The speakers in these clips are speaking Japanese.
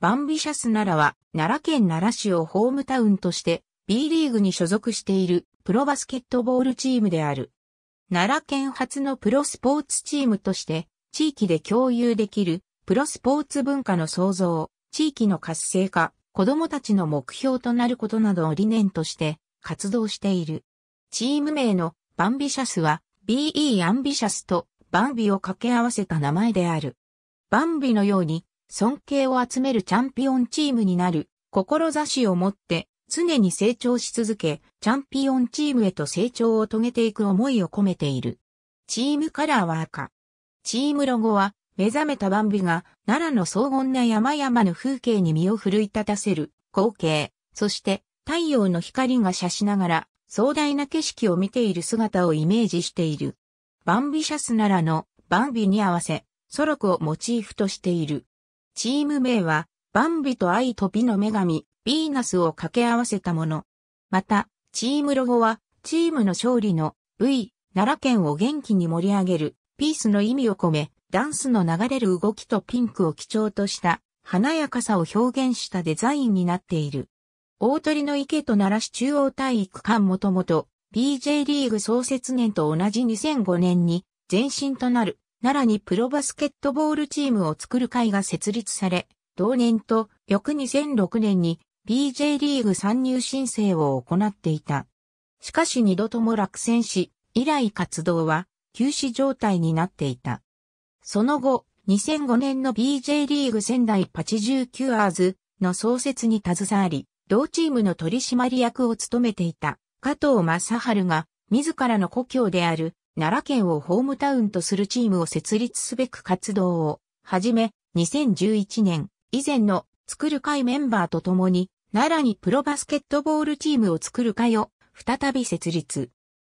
バンビシャス奈良は、奈良県奈良市をホームタウンとして、B リーグに所属しているプロバスケットボールチームである。奈良県初のプロスポーツチームとして、地域で共有できるプロスポーツ文化の創造、地域の活性化、子供たちの目標となることなどを理念として活動している。チーム名のバンビシャスは BE アンビシャスとバンビを掛け合わせた名前である。バンビのように尊敬を集めるチャンピオンチームになる、志を持って、常に成長し続け、チャンピオンチームへと成長を遂げていく思いを込めている。チームカラーは赤。チームロゴは、目覚めたバンビが、奈良の荘厳な山々の風景に身を奮い立たせる、光景、そして、太陽の光が射しながら、壮大な景色を見ている姿をイメージしている。バンビシャス奈良の、バンビに合わせ、ソロクをモチーフとしている。チーム名は、バンビと愛と美の女神、ヴィーナスを掛け合わせたもの。また、チームロゴは、チームの勝利の V、奈良県を元気に盛り上げる、ピースの意味を込め、ダンスの流れる動きとピンクを基調とした華やかさを表現したデザインになっている。大鳥の池と奈良市中央体育館もともと BJ リーグ創設年と同じ2005年に前身となる奈良にプロバスケットボールチームを作る会が設立され、同年と翌2006年に BJ リーグ参入申請を行っていた。しかし二度とも落選し、以来活動は休止状態になっていた。その後、2005年の BJ リーグ仙台パチ19アーズの創設に携わり、同チームの取締役を務めていた加藤正春が自らの故郷である奈良県をホームタウンとするチームを設立すべく活動を始め、2011年以前の作る会メンバーと共に、奈良にプロバスケットボールチームを作る会を再び設立。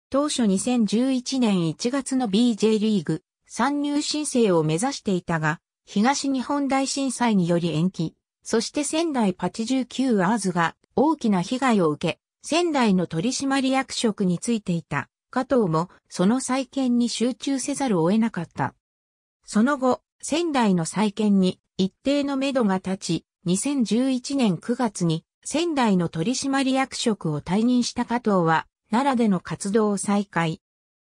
当初2011年1月の BJ リーグ参入申請を目指していたが、東日本大震災により延期、そして仙台89アーズが大きな被害を受け、仙台の取締役職についていた加藤もその再建に集中せざるを得なかった。その後、仙台の再建に一定の目処が立ち、2011年9月に仙台の取締役職を退任した加藤は、奈良での活動を再開。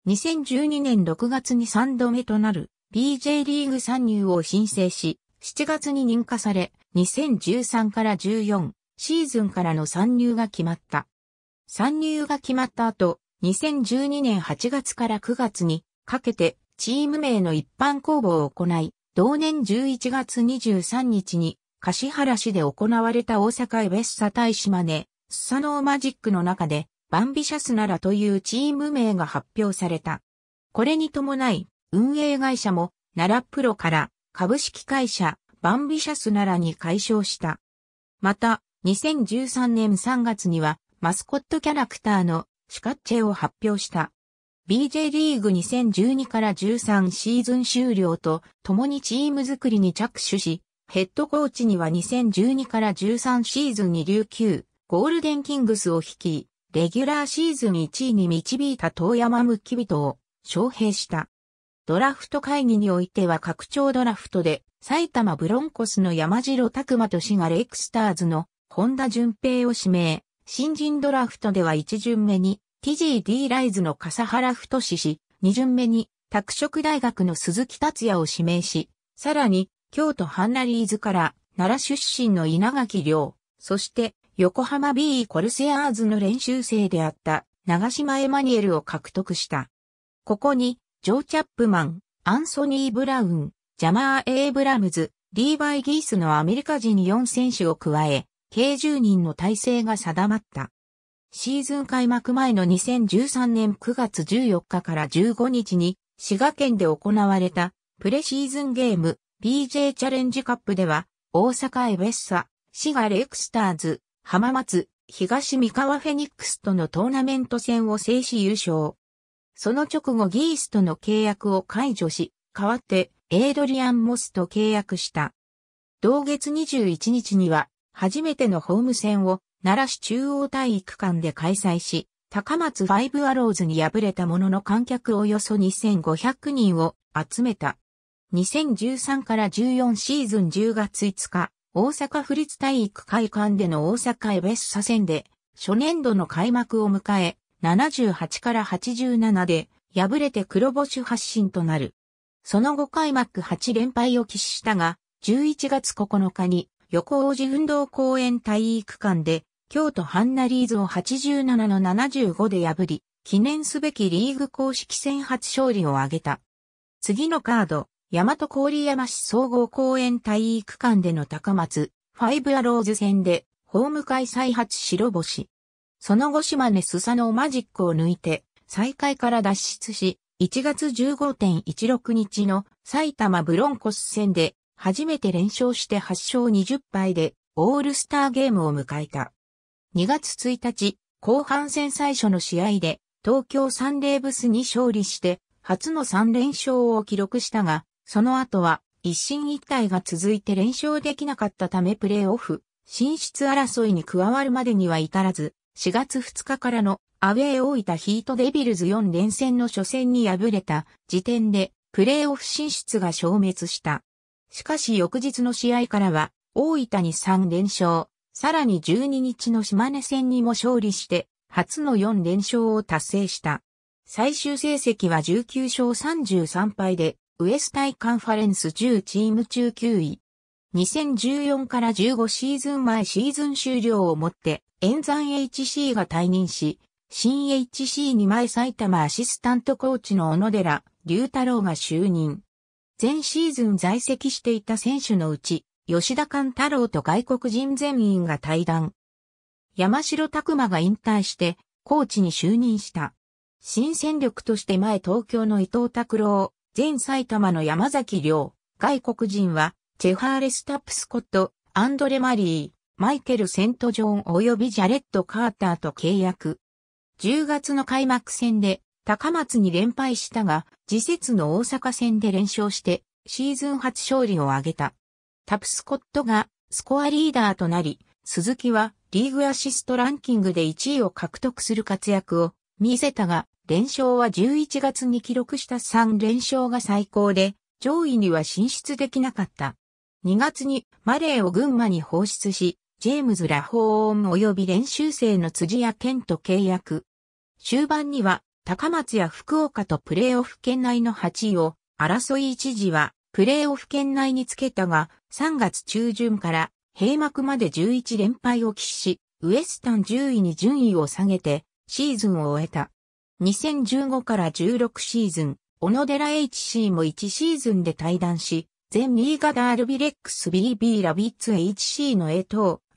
2012年6月に3度目となる BJ リーグ参入を申請し、7月に認可され、2013から14シーズンからの参入が決まった。参入が決まった後、2012年8月から9月にかけてチーム名の一般公募を行い、同年11月23日に柏原市で行われた大阪エベッサ大島根、スサノーマジックの中で、バンビシャスならというチーム名が発表された。これに伴い、運営会社も、奈良プロから株式会社、バンビシャスならに解消した。また、2013年3月には、マスコットキャラクターのシカッチェを発表した。BJ リーグ2012から13シーズン終了と共にチーム作りに着手し、ヘッドコーチには2012から13シーズンに琉球、ゴールデンキングスを率い、レギュラーシーズン1位に導いた遠山向き人を招聘した。ドラフト会議においては拡張ドラフトで埼玉ブロンコスの山城拓馬と滋賀レイクスターズの本田淳平を指名。新人ドラフトでは1巡目に TGD ライズの笠原太志氏、2巡目に拓殖大学の鈴木達也を指名し、さらに京都ハンナリーズから奈良出身の稲垣亮、そして横浜 B コルセアーズの練習生であった長島エマニュエルを獲得した。ここにジョー・チャップマン、アンソニー・ブラウン、ジャマー・エイブラムズ、リーバイ・ギースのアメリカ人4選手を加え、計10人の体制が定まった。シーズン開幕前の2013年9月14日から15日に滋賀県で行われたプレシーズンゲーム BJ チャレンジカップでは大阪エベッサ、滋賀レクスターズ、浜松、東三河フェニックスとのトーナメント戦を制し優勝。その直後ギースとの契約を解除し、代わってエイドリアン・モスと契約した。同月21日には初めてのホーム戦を奈良市中央体育館で開催し、高松ファイブアローズに敗れたものの観客およそ2500人を集めた。2013から14シーズン10月5日、大阪府立体育会館での大阪エベッサ戦で、初年度の開幕を迎え、78から87で、敗れて黒星発進となる。その後開幕8連敗を喫したが、11月9日に横王子運動公園体育館で、京都ハンナリーズを87の75で破り、記念すべきリーグ公式戦初勝利を挙げた。次のカード、大和郡山市総合公園体育館での高松、ファイブアローズ戦で、ホーム開催初白星。その後島根スサノーマジックを抜いて、再開から脱出し、1月15.16日の埼玉ブロンコス戦で初めて連勝して8勝20敗でオールスターゲームを迎えた。2月1日、後半戦最初の試合で東京サンレーブスに勝利して初の3連勝を記録したが、その後は一進一退が続いて連勝できなかったためプレーオフ、進出争いに加わるまでには至らず、4月2日からのアウェー大分ヒートデビルズ4連戦の初戦に敗れた時点でプレーオフ進出が消滅した。しかし翌日の試合からは、大分に3連勝、さらに12日の島根戦にも勝利して、初の4連勝を達成した。最終成績は19勝33敗で、ウエスタイカンファレンス10チーム中9位。2014から15シーズン前シーズン終了をもって、演山 HC が退任し、新 HC 2枚埼玉アシスタントコーチの小野寺、龍太郎が就任。前シーズン在籍していた選手のうち、吉田勘太郎と外国人全員が対談。山城拓馬が引退して、コーチに就任した。新戦力として前東京の伊藤拓郎、前埼玉の山崎亮、外国人は、チェファーレス・タップ・スコット、アンドレ・マリー、マイケル・セント・ジョーン及びジャレット・カーターと契約。10月の開幕戦で高松に連敗したが、次節の大阪戦で連勝して、シーズン初勝利を挙げた。タプスコットがスコアリーダーとなり、鈴木はリーグアシストランキングで1位を獲得する活躍を見せたが、連勝は11月に記録した3連勝が最高で、上位には進出できなかった。2月にマレーを群馬に放出し、ジェームズ・ラホーン及び練習生の辻谷健と契約。終盤には高松や福岡とプレーオフ圏内の8位を争い一時はプレーオフ圏内につけたが3月中旬から閉幕まで11連敗を喫し、ウエスタン10位に順位を下げてシーズンを終えた。2015から16シーズン、小野寺 HC も1シーズンで退団し、全ガダアルビレックス BB ラビッツ HC の江藤、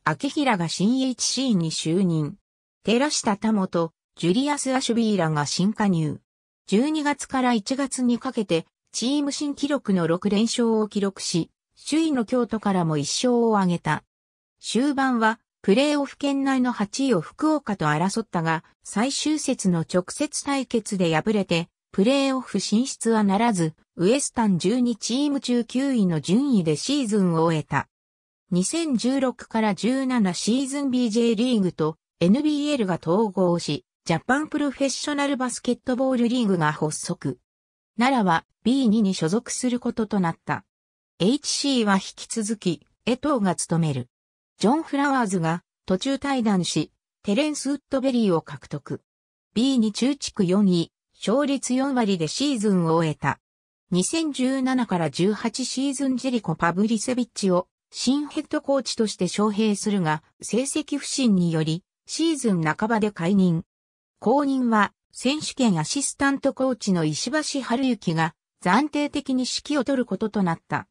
明平が新 HC に就任。寺下田本、ジュリアス・アシュビーラが新加入。12月から1月にかけて、チーム新記録の6連勝を記録し、首位の京都からも1勝を挙げた。終盤は、プレーオフ圏内の8位を福岡と争ったが、最終節の直接対決で敗れて、プレーオフ進出はならず、ウエスタン12チーム中9位の順位でシーズンを終えた。2016から17シーズン BJ リーグと NBL が統合し、ジャパンプロフェッショナルバスケットボールリーグが発足。奈良は B2 に所属することとなった。HC は引き続き、江藤が務める。ジョン・フラワーズが途中退団し、テレンス・ウッドベリーを獲得。B2 中地区4位、勝率4割でシーズンを終えた。2017から18シーズンジェリコ・パブリセビッチを新ヘッドコーチとして招聘するが、成績不振により、シーズン半ばで解任。後任は、選手権アシスタントコーチの石橋春之が、暫定的に指揮を取ることとなった。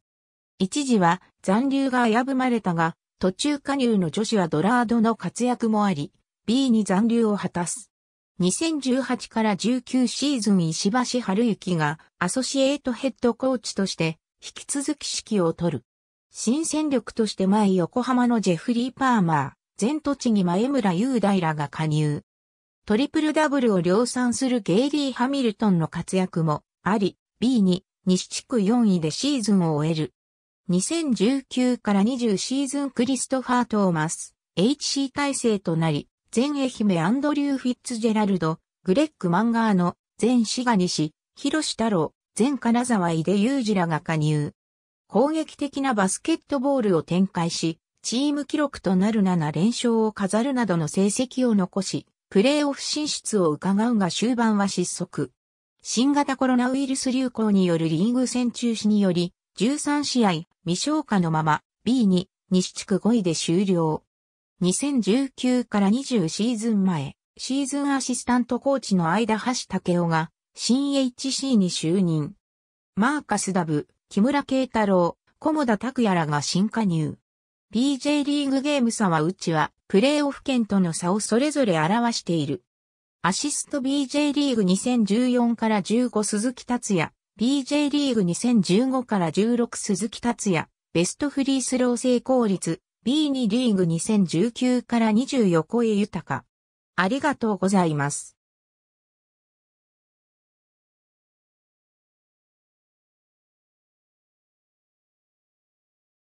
一時は残留が危ぶまれたが、途中加入の女子はドラードの活躍もあり、B に残留を果たす。2018から19シーズン石橋春之がアソシエイトヘッドコーチとして引き続き指揮を取る。新戦力として前横浜のジェフリー・パーマー、前栃木前村雄大らが加入。トリプルダブルを量産するゲイリー・ハミルトンの活躍もあり、B に西地区4位でシーズンを終える。2019から20シーズンクリストファー・トーマス、HC 体制となり、全愛媛アンドリュー・フィッツジェラルド、グレッグ・マンガーノ、全志賀西、広志太郎、全金沢井出裕二らが加入。攻撃的なバスケットボールを展開し、チーム記録となる7連勝を飾るなどの成績を残し、プレーオフ進出を伺うが終盤は失速。新型コロナウイルス流行によるリーグ戦中止により、13試合未消化のまま B に西地区5位で終了。2019から20シーズン前、シーズンアシスタントコーチの間橋武雄が新 HC に就任。マーカスダブ、木村慶太郎、小田拓也らが新加入。BJ リーグゲーム差はうちは、プレーオフ圏との差をそれぞれ表している。アシスト BJ リーグ2014から15鈴木達也、BJ リーグ2015から16鈴木達也、ベストフリースロー成功率、B2 リーグ2019から20横江豊。ありがとうございます。